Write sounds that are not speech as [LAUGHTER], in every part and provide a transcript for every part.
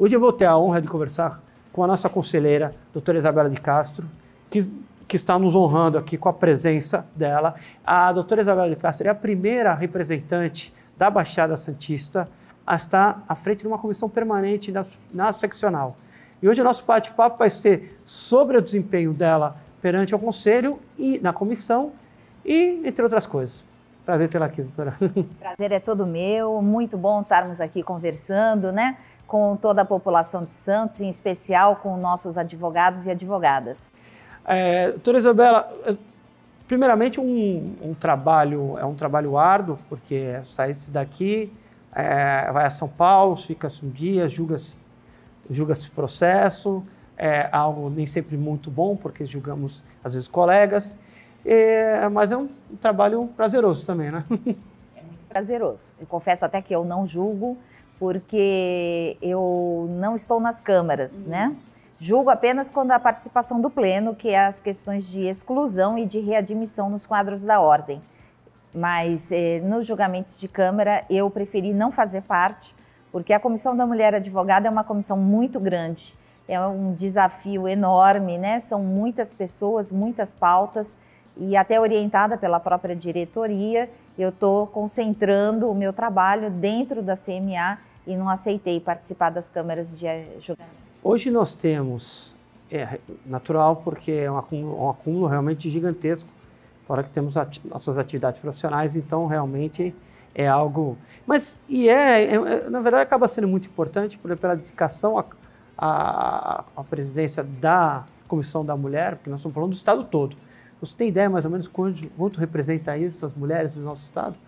Hoje eu vou ter a honra de conversar com a nossa conselheira, doutora Isabela de Castro, que, que está nos honrando aqui com a presença dela. A doutora Isabela de Castro é a primeira representante da Baixada Santista a estar à frente de uma comissão permanente na, na seccional. E hoje o nosso bate-papo vai ser sobre o desempenho dela perante o Conselho e na comissão, e entre outras coisas. Prazer tê-la aqui, doutora. [LAUGHS] Prazer é todo meu. Muito bom estarmos aqui conversando, né? Com toda a população de Santos, em especial com nossos advogados e advogadas. É, doutora Isabela, é, primeiramente um, um, trabalho, é um trabalho árduo, porque é sai-se daqui, é, vai a São Paulo, fica-se um dia, julga-se julga esse processo, é algo nem sempre muito bom, porque julgamos às vezes colegas, é, mas é um trabalho prazeroso também, né? [LAUGHS] prazeroso. Eu confesso até que eu não julgo, porque eu não estou nas câmaras, uhum. né? Julgo apenas quando a participação do pleno, que é as questões de exclusão e de readmissão nos quadros da ordem. Mas eh, nos julgamentos de Câmara eu preferi não fazer parte, porque a Comissão da Mulher Advogada é uma comissão muito grande, é um desafio enorme, né? São muitas pessoas, muitas pautas e até orientada pela própria diretoria, eu estou concentrando o meu trabalho dentro da CMA e não aceitei participar das câmaras de julgamento. Hoje nós temos, é natural porque é um acúmulo, um acúmulo realmente gigantesco, fora que temos ati nossas atividades profissionais, então realmente é algo... Mas, e é, é, é na verdade acaba sendo muito importante pela dedicação à, à, à presidência da Comissão da Mulher, porque nós estamos falando do Estado todo, você tem ideia mais ou menos quanto, quanto representa isso as mulheres do nosso estado?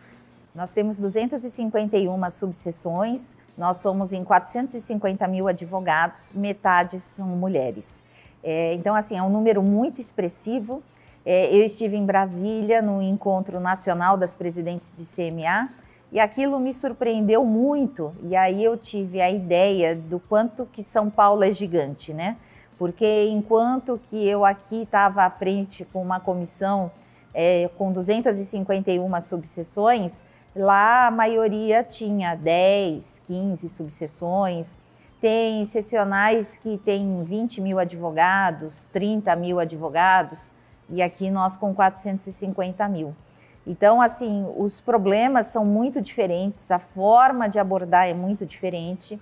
Nós temos 251 subseções, nós somos em 450 mil advogados, metade são mulheres. É, então, assim, é um número muito expressivo. É, eu estive em Brasília no encontro nacional das presidentes de CMA e aquilo me surpreendeu muito. E aí eu tive a ideia do quanto que São Paulo é gigante, né? Porque enquanto que eu aqui estava à frente com uma comissão é, com 251 subseções, lá a maioria tinha 10, 15 subseções. Tem seccionais que tem 20 mil advogados, 30 mil advogados, e aqui nós com 450 mil. Então, assim, os problemas são muito diferentes, a forma de abordar é muito diferente.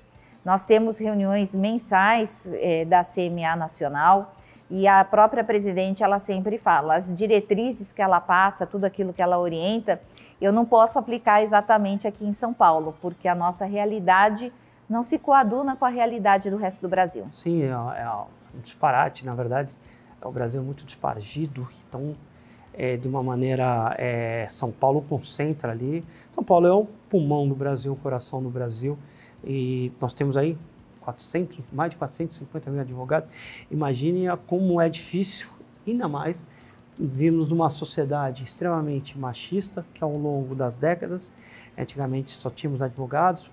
Nós temos reuniões mensais é, da CMA Nacional e a própria presidente ela sempre fala as diretrizes que ela passa, tudo aquilo que ela orienta, eu não posso aplicar exatamente aqui em São Paulo, porque a nossa realidade não se coaduna com a realidade do resto do Brasil. Sim, é, é um disparate, na verdade. É o Brasil é muito dispargido, então, é, de uma maneira, é, São Paulo concentra ali. São Paulo é o pulmão do Brasil, o coração do Brasil. E nós temos aí 400, mais de 450 mil advogados. Imagine como é difícil, ainda mais, vimos numa sociedade extremamente machista, que ao longo das décadas, antigamente só tínhamos advogados,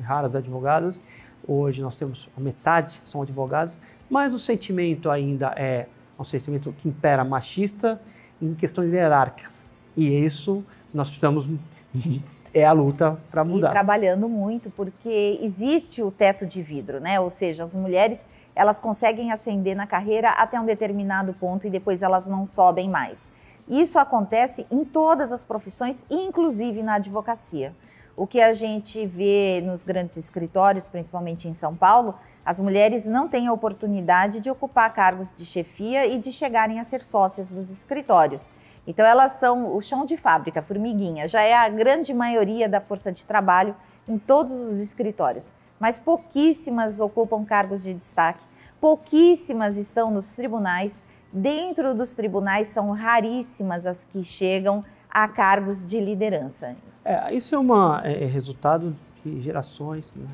raras advogadas, hoje nós temos a metade são advogados, mas o sentimento ainda é, é um sentimento que impera machista em questões hierárquicas. E isso nós precisamos uhum é a luta para mudar. E trabalhando muito, porque existe o teto de vidro, né? Ou seja, as mulheres elas conseguem ascender na carreira até um determinado ponto e depois elas não sobem mais. Isso acontece em todas as profissões, inclusive na advocacia. O que a gente vê nos grandes escritórios, principalmente em São Paulo, as mulheres não têm a oportunidade de ocupar cargos de chefia e de chegarem a ser sócias dos escritórios. Então, elas são o chão de fábrica, formiguinha, já é a grande maioria da força de trabalho em todos os escritórios, mas pouquíssimas ocupam cargos de destaque, pouquíssimas estão nos tribunais. Dentro dos tribunais, são raríssimas as que chegam a cargos de liderança. É, isso é, uma, é, é resultado de gerações, né?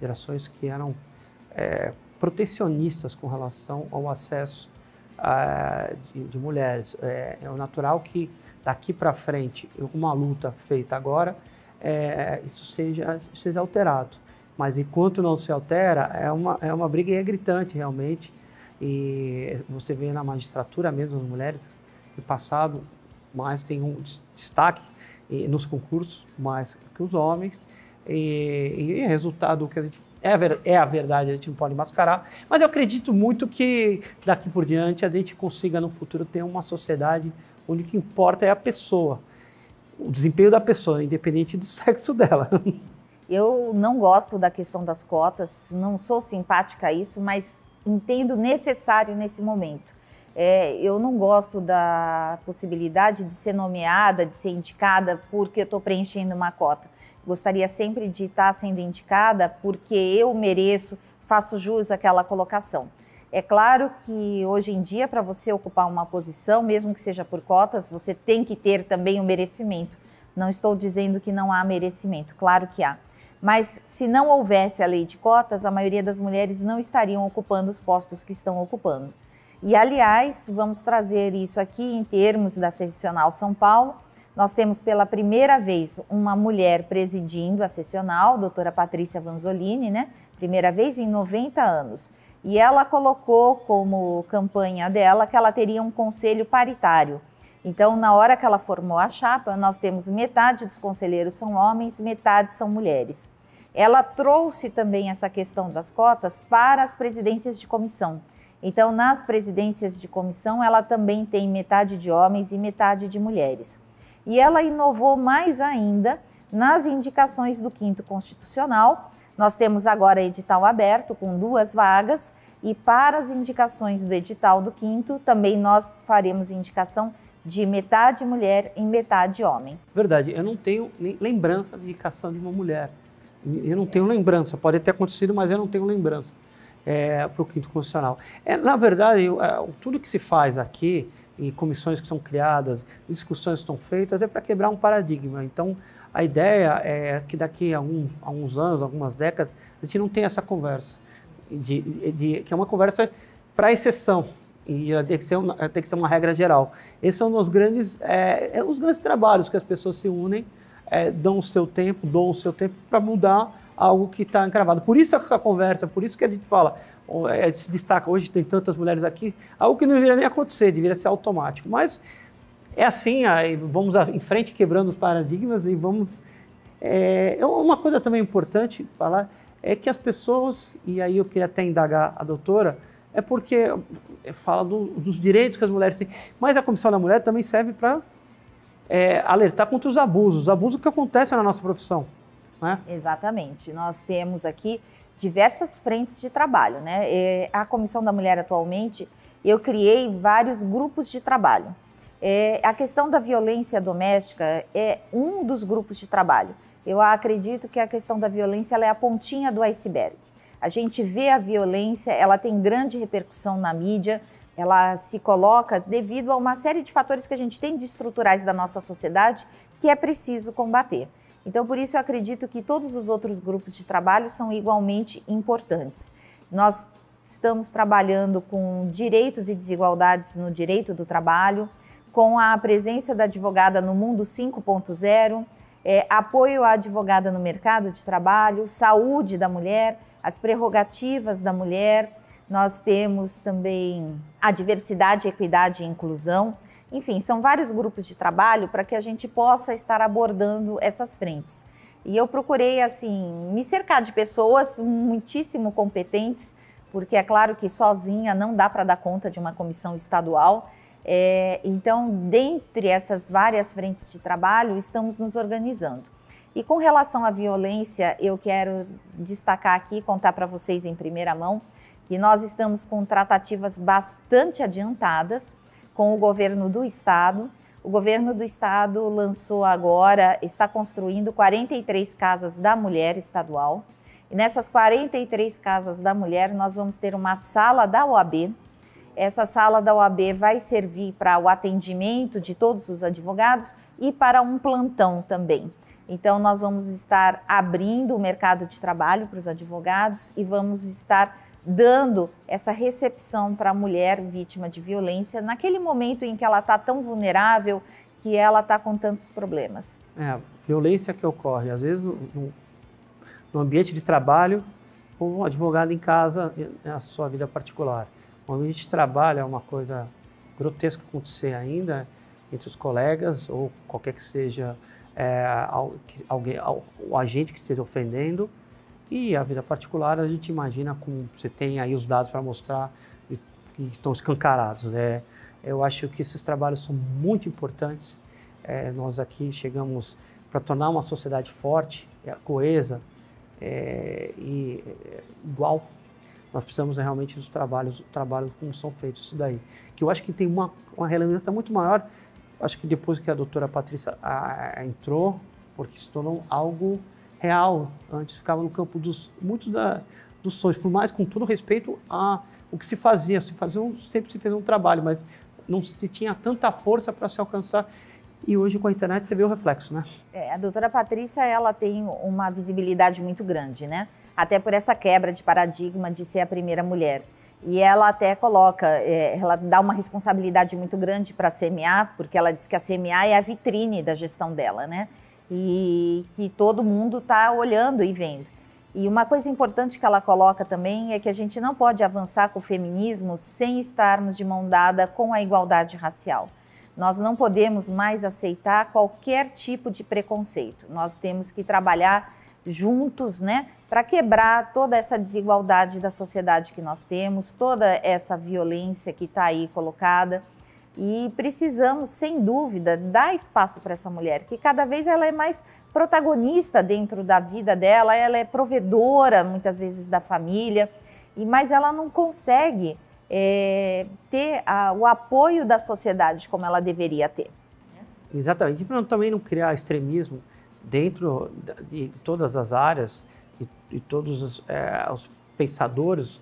gerações que eram é, protecionistas com relação ao acesso de, de, mulheres. É, é natural que daqui para frente, uma luta feita agora, é, isso seja, seja alterado. Mas enquanto não se altera, é uma, é uma briga e é gritante realmente. E você vê na magistratura mesmo as mulheres, no passado, mais tem um destaque nos concursos mais que os homens. E, e é resultado que a gente é a, ver, é a verdade, a gente não pode mascarar. Mas eu acredito muito que daqui por diante a gente consiga no futuro ter uma sociedade onde o que importa é a pessoa, o desempenho da pessoa, independente do [LAUGHS] sexo dela. Eu não gosto da questão das cotas, não sou simpática a isso, mas entendo necessário nesse momento. É, eu não gosto da possibilidade de ser nomeada, de ser indicada porque eu estou preenchendo uma cota. Gostaria sempre de estar tá sendo indicada porque eu mereço, faço jus àquela colocação. É claro que hoje em dia, para você ocupar uma posição, mesmo que seja por cotas, você tem que ter também o um merecimento. Não estou dizendo que não há merecimento, claro que há. Mas se não houvesse a lei de cotas, a maioria das mulheres não estariam ocupando os postos que estão ocupando. E, aliás, vamos trazer isso aqui em termos da Seccional São Paulo. Nós temos pela primeira vez uma mulher presidindo a seccional, doutora Patrícia Vanzolini, né? Primeira vez em 90 anos. E ela colocou como campanha dela que ela teria um conselho paritário. Então, na hora que ela formou a chapa, nós temos metade dos conselheiros são homens, metade são mulheres. Ela trouxe também essa questão das cotas para as presidências de comissão. Então, nas presidências de comissão, ela também tem metade de homens e metade de mulheres. E ela inovou mais ainda nas indicações do quinto constitucional. Nós temos agora edital aberto com duas vagas e para as indicações do edital do quinto também nós faremos indicação de metade mulher e metade homem. Verdade, eu não tenho lembrança de indicação de uma mulher. Eu não tenho lembrança. Pode ter acontecido, mas eu não tenho lembrança é, para o quinto constitucional. É, na verdade, é, tudo que se faz aqui, e comissões que são criadas, discussões que estão feitas, é para quebrar um paradigma. Então, a ideia é que daqui a, um, a uns anos, algumas décadas, a gente não tenha essa conversa, de, de, que é uma conversa para exceção, e tem que, ser, que ser uma regra geral. Esses são é os grandes, é, é grandes trabalhos que as pessoas se unem, é, dão o seu tempo, doam o seu tempo para mudar algo que está encravado. Por isso é a conversa, por isso que a gente fala, é, se destaca hoje, tem tantas mulheres aqui, algo que não deveria nem acontecer, deveria ser automático. Mas é assim, aí vamos em frente quebrando os paradigmas e vamos. É, é, uma coisa também importante falar é que as pessoas, e aí eu queria até indagar a doutora, é porque fala do, dos direitos que as mulheres têm, mas a Comissão da Mulher também serve para é, alertar contra os abusos, os abusos que acontecem na nossa profissão. Né? Exatamente. Nós temos aqui diversas frentes de trabalho. Né? É, a Comissão da Mulher atualmente, eu criei vários grupos de trabalho. É, a questão da violência doméstica é um dos grupos de trabalho. Eu acredito que a questão da violência é a pontinha do iceberg. A gente vê a violência, ela tem grande repercussão na mídia, ela se coloca devido a uma série de fatores que a gente tem de estruturais da nossa sociedade que é preciso combater. Então, por isso, eu acredito que todos os outros grupos de trabalho são igualmente importantes. Nós estamos trabalhando com direitos e desigualdades no direito do trabalho, com a presença da advogada no mundo 5.0, é, apoio à advogada no mercado de trabalho, saúde da mulher, as prerrogativas da mulher. Nós temos também a diversidade, equidade e inclusão. Enfim, são vários grupos de trabalho para que a gente possa estar abordando essas frentes. E eu procurei, assim, me cercar de pessoas muitíssimo competentes, porque é claro que sozinha não dá para dar conta de uma comissão estadual. É, então, dentre essas várias frentes de trabalho, estamos nos organizando. E com relação à violência, eu quero destacar aqui, contar para vocês em primeira mão, que nós estamos com tratativas bastante adiantadas com o governo do estado. O governo do estado lançou agora, está construindo 43 casas da mulher estadual. E nessas 43 casas da mulher, nós vamos ter uma sala da OAB. Essa sala da OAB vai servir para o atendimento de todos os advogados e para um plantão também. Então, nós vamos estar abrindo o mercado de trabalho para os advogados e vamos estar dando essa recepção para a mulher vítima de violência naquele momento em que ela está tão vulnerável, que ela está com tantos problemas. É, violência que ocorre, às vezes, no, no ambiente de trabalho, com um advogado em casa, na é, é sua vida particular. O ambiente de trabalho é uma coisa grotesca acontecer ainda entre os colegas ou qualquer que seja é, alguém, o agente que esteja ofendendo. E a vida particular, a gente imagina com você tem aí os dados para mostrar e, estão escancarados. né eu acho que esses trabalhos são muito importantes. É, nós aqui chegamos para tornar uma sociedade forte, é, coesa é, e é, igual. Nós precisamos realmente dos trabalhos, trabalhos como são feitos isso daí. Que eu acho que tem uma, uma relevância muito maior. Acho que depois que a doutora Patrícia a, a, entrou, porque se tornou algo real. Antes ficava no campo dos muitos da, dos sonhos, por mais com todo respeito a o que se fazia, se fazia um, sempre se fez um trabalho, mas não se tinha tanta força para se alcançar. E hoje com a internet você vê o reflexo, né? É, a doutora Patrícia, ela tem uma visibilidade muito grande, né? Até por essa quebra de paradigma de ser a primeira mulher. E ela até coloca, é, ela dá uma responsabilidade muito grande para a CMA, porque ela diz que a CMA é a vitrine da gestão dela, né? e que todo mundo está olhando e vendo. E uma coisa importante que ela coloca também é que a gente não pode avançar com o feminismo sem estarmos de mão dada com a igualdade racial. Nós não podemos mais aceitar qualquer tipo de preconceito. Nós temos que trabalhar juntos, né, para quebrar toda essa desigualdade da sociedade que nós temos, toda essa violência que está aí colocada. E precisamos, sem dúvida, dar espaço para essa mulher, que cada vez ela é mais protagonista dentro da vida dela, ela é provedora muitas vezes da família, e mas ela não consegue é, ter a, o apoio da sociedade como ela deveria ter. Exatamente, para também não criar extremismo dentro de todas as áreas e, e todos os, é, os pensadores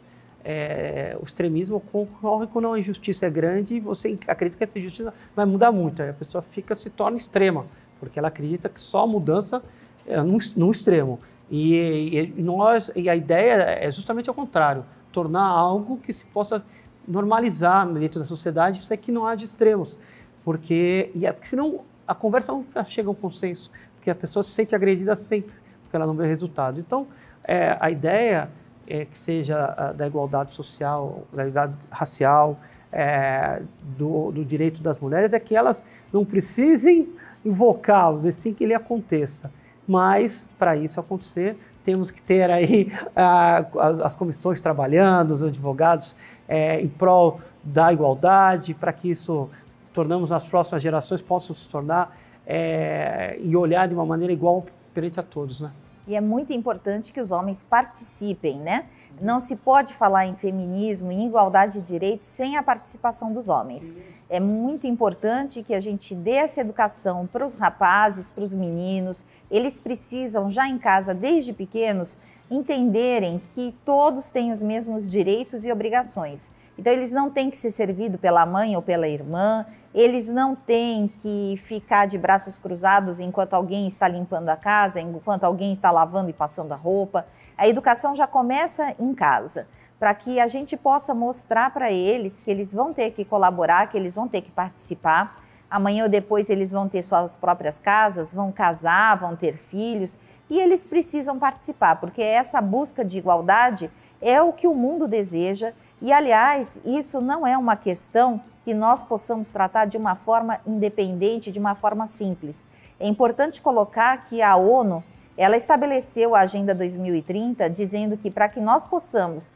é, o extremismo ocorre quando a injustiça é grande e você acredita que essa injustiça vai mudar muito. Aí a pessoa fica, se torna extrema, porque ela acredita que só a mudança é num, extremo. E, e, nós, e a ideia é justamente ao contrário, tornar algo que se possa normalizar dentro da sociedade, isso é que não haja extremos. Porque, e é, porque senão a conversa nunca chega a um consenso, porque a pessoa se sente agredida sempre, porque ela não vê resultado. Então, é, a ideia é, que seja ah, da igualdade social, da igualdade racial, é, do, do, direito das mulheres, é que elas não precisem invocá-lo, assim que ele aconteça. Mas, para isso acontecer, temos que ter aí [LAUGHS] a, as, as, comissões trabalhando, os advogados é, em prol da igualdade, para que isso tornamos as próximas gerações possam se tornar é, e olhar de uma maneira igual perante a todos, né? E é muito importante que os homens participem, né? Não se pode falar em feminismo, em igualdade de direitos, sem a participação dos homens. É muito importante que a gente dê essa educação para os rapazes, para os meninos. Eles precisam, já em casa, desde pequenos, entenderem que todos têm os mesmos direitos e obrigações então, eles não têm que ser servidos pela mãe ou pela irmã, eles não têm que ficar de braços cruzados enquanto alguém está limpando a casa, enquanto alguém está lavando e passando a roupa. A educação já começa em casa, para que a gente possa mostrar para eles que eles vão ter que colaborar, que eles vão ter que participar. Amanhã ou depois eles vão ter suas próprias casas, vão casar, vão ter filhos e eles precisam participar, porque essa busca de igualdade é o que o mundo deseja. E, aliás, isso não é uma questão que nós possamos tratar de uma forma independente, de uma forma simples. É importante colocar que a ONU ela estabeleceu a Agenda 2030 dizendo que para que nós possamos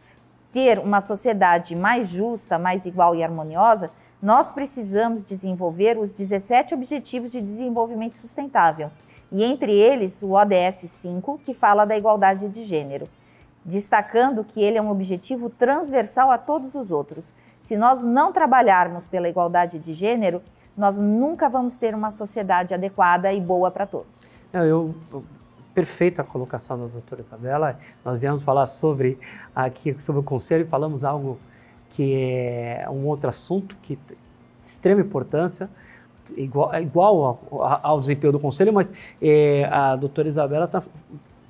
ter uma sociedade mais justa, mais igual e harmoniosa, nós precisamos desenvolver os 17 Objetivos de Desenvolvimento Sustentável e entre eles o ODS 5, que fala da igualdade de gênero, destacando que ele é um objetivo transversal a todos os outros. Se nós não trabalharmos pela igualdade de gênero, nós nunca vamos ter uma sociedade adequada e boa para todos. eu, eu, perfeita a colocação da doutora Isabela. Nós viemos falar sobre aqui sobre o conselho e falamos algo que é um outro assunto que de extrema importância, igual, é igual ao, ao, desempenho do Conselho, mas é, a doutora Isabela está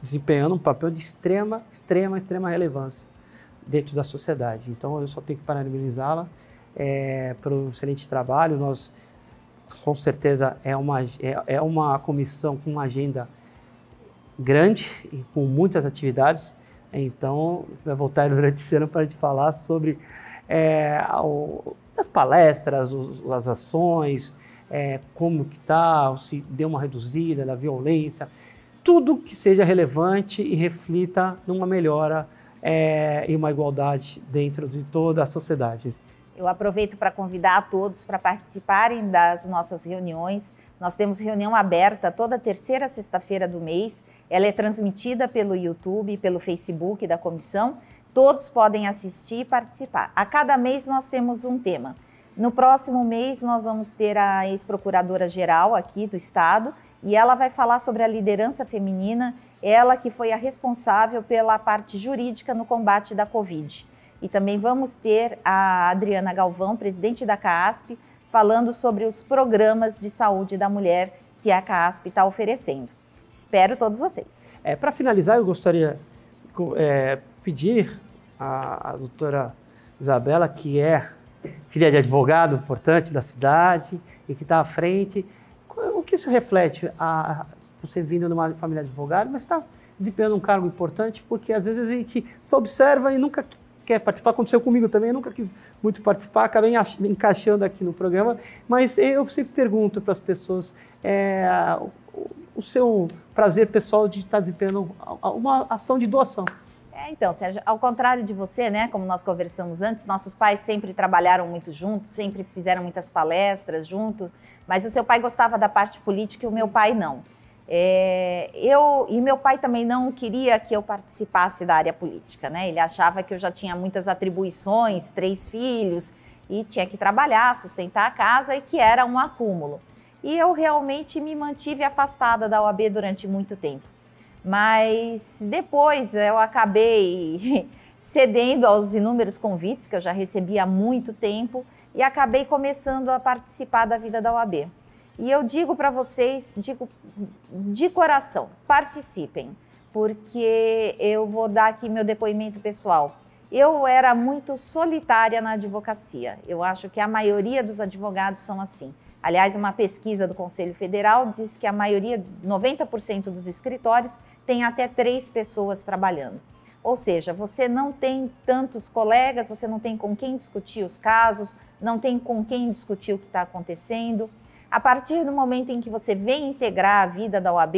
desempenhando um papel de extrema, extrema, extrema relevância dentro da sociedade. Então, eu só tenho que parabenizá-la é, pelo excelente trabalho. Nós, com certeza, é uma, é, é uma comissão com uma agenda grande e com muitas atividades. Então, vai voltar durante esse ano para te falar sobre é, o, as palestras, os, as ações, é, como que está, se deu uma reduzida da violência, tudo que seja relevante e reflita numa melhora é, e uma igualdade dentro de toda a sociedade. Eu aproveito para convidar a todos para participarem das nossas reuniões. Nós temos reunião aberta toda terceira sexta-feira do mês. Ela é transmitida pelo YouTube, pelo Facebook da comissão. Todos podem assistir e participar. A cada mês nós temos um tema. No próximo mês, nós vamos ter a ex-procuradora-geral aqui do Estado e ela vai falar sobre a liderança feminina, ela que foi a responsável pela parte jurídica no combate da Covid. E também vamos ter a Adriana Galvão, presidente da CASP, falando sobre os programas de saúde da mulher que a CASP está oferecendo. Espero todos vocês. É, Para finalizar, eu gostaria de é, pedir à, à doutora Isabela, que é filha de advogado importante da cidade e que está à frente. O que isso reflete? A, você vindo numa família de advogado, mas está desempenhando um cargo importante, porque às vezes a gente só observa e nunca quer participar. Aconteceu comigo também, eu nunca quis muito participar, acabei encaixando aqui no programa. Mas eu sempre pergunto para as pessoas é, o, o seu prazer pessoal de estar tá desempenhando uma ação de doação. É, então, Sérgio, ao contrário de você, né, como nós conversamos antes, nossos pais sempre trabalharam muito juntos, sempre fizeram muitas palestras juntos, mas o seu pai gostava da parte política e o meu pai não. É, eu e meu pai também não queria que eu participasse da área política, né? Ele achava que eu já tinha muitas atribuições, três filhos e tinha que trabalhar, sustentar a casa e que era um acúmulo. E eu realmente me mantive afastada da OAB durante muito tempo. Mas depois eu acabei [LAUGHS] cedendo aos inúmeros convites que eu já recebi há muito tempo e acabei começando a participar da vida da OAB. E eu digo para vocês, digo de coração, participem, porque eu vou dar aqui meu depoimento pessoal. Eu era muito solitária na advocacia. Eu acho que a maioria dos advogados são assim. Aliás, uma pesquisa do Conselho Federal diz que a maioria, 90% dos escritórios, tem até três pessoas trabalhando. Ou seja, você não tem tantos colegas, você não tem com quem discutir os casos, não tem com quem discutir o que está acontecendo. A partir do momento em que você vem integrar a vida da OAB,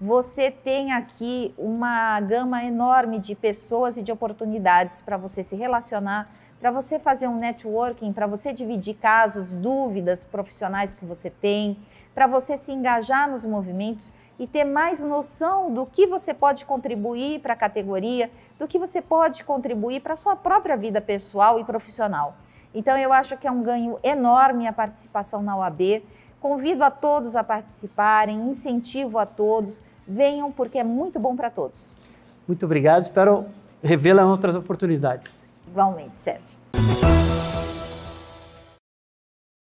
você tem aqui uma gama enorme de pessoas e de oportunidades para você se relacionar para você fazer um networking, para você dividir casos, dúvidas profissionais que você tem, para você se engajar nos movimentos e ter mais noção do que você pode contribuir para a categoria, do que você pode contribuir para a sua própria vida pessoal e profissional. Então, eu acho que é um ganho enorme a participação na OAB. Convido a todos a participarem, incentivo a todos. Venham, porque é muito bom para todos. Muito obrigado. Espero revê-la em outras oportunidades igualmente, Sérgio.